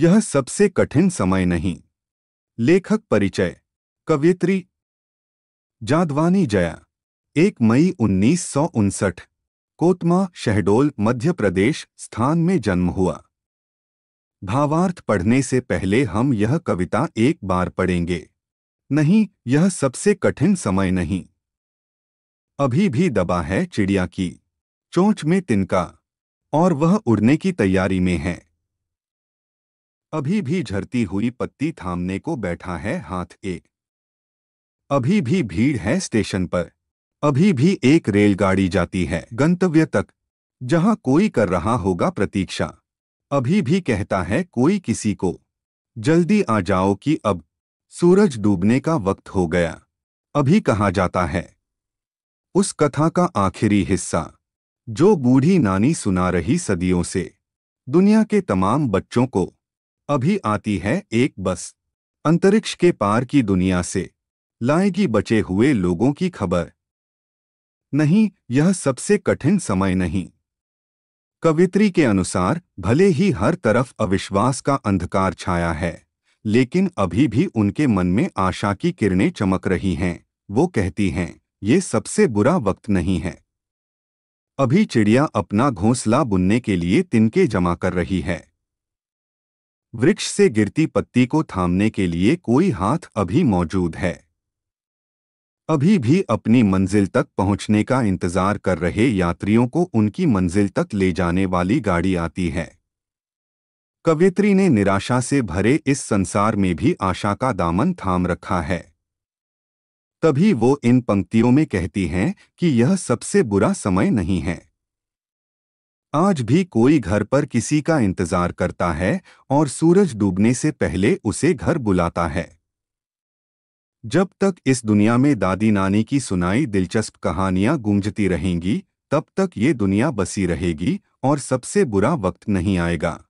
यह सबसे कठिन समय नहीं लेखक परिचय कवियत्री जादवानी जया एक मई उन्नीस कोतमा शहडोल मध्य प्रदेश स्थान में जन्म हुआ भावार्थ पढ़ने से पहले हम यह कविता एक बार पढ़ेंगे नहीं यह सबसे कठिन समय नहीं अभी भी दबा है चिड़िया की चोंच में तिनका और वह उड़ने की तैयारी में है अभी भी झरती हुई पत्ती थामने को बैठा है हाथ एक अभी भी भीड़ है स्टेशन पर अभी भी एक रेलगाड़ी जाती है गंतव्य तक जहां कोई कर रहा होगा प्रतीक्षा अभी भी कहता है कोई किसी को जल्दी आ जाओ कि अब सूरज डूबने का वक्त हो गया अभी कहा जाता है उस कथा का आखिरी हिस्सा जो बूढ़ी नानी सुना रही सदियों से दुनिया के तमाम बच्चों को अभी आती है एक बस अंतरिक्ष के पार की दुनिया से लाएगी बचे हुए लोगों की खबर नहीं यह सबसे कठिन समय नहीं कवित्री के अनुसार भले ही हर तरफ अविश्वास का अंधकार छाया है लेकिन अभी भी उनके मन में आशा की किरणें चमक रही हैं वो कहती हैं ये सबसे बुरा वक्त नहीं है अभी चिड़िया अपना घोंसला बुनने के लिए तिनके जमा कर रही है वृक्ष से गिरती पत्ती को थामने के लिए कोई हाथ अभी मौजूद है अभी भी अपनी मंजिल तक पहुंचने का इंतजार कर रहे यात्रियों को उनकी मंजिल तक ले जाने वाली गाड़ी आती है कवित्री ने निराशा से भरे इस संसार में भी आशा का दामन थाम रखा है तभी वो इन पंक्तियों में कहती हैं कि यह सबसे बुरा समय नहीं है आज भी कोई घर पर किसी का इंतजार करता है और सूरज डूबने से पहले उसे घर बुलाता है जब तक इस दुनिया में दादी नानी की सुनाई दिलचस्प कहानियां गूंजती रहेंगी तब तक ये दुनिया बसी रहेगी और सबसे बुरा वक्त नहीं आएगा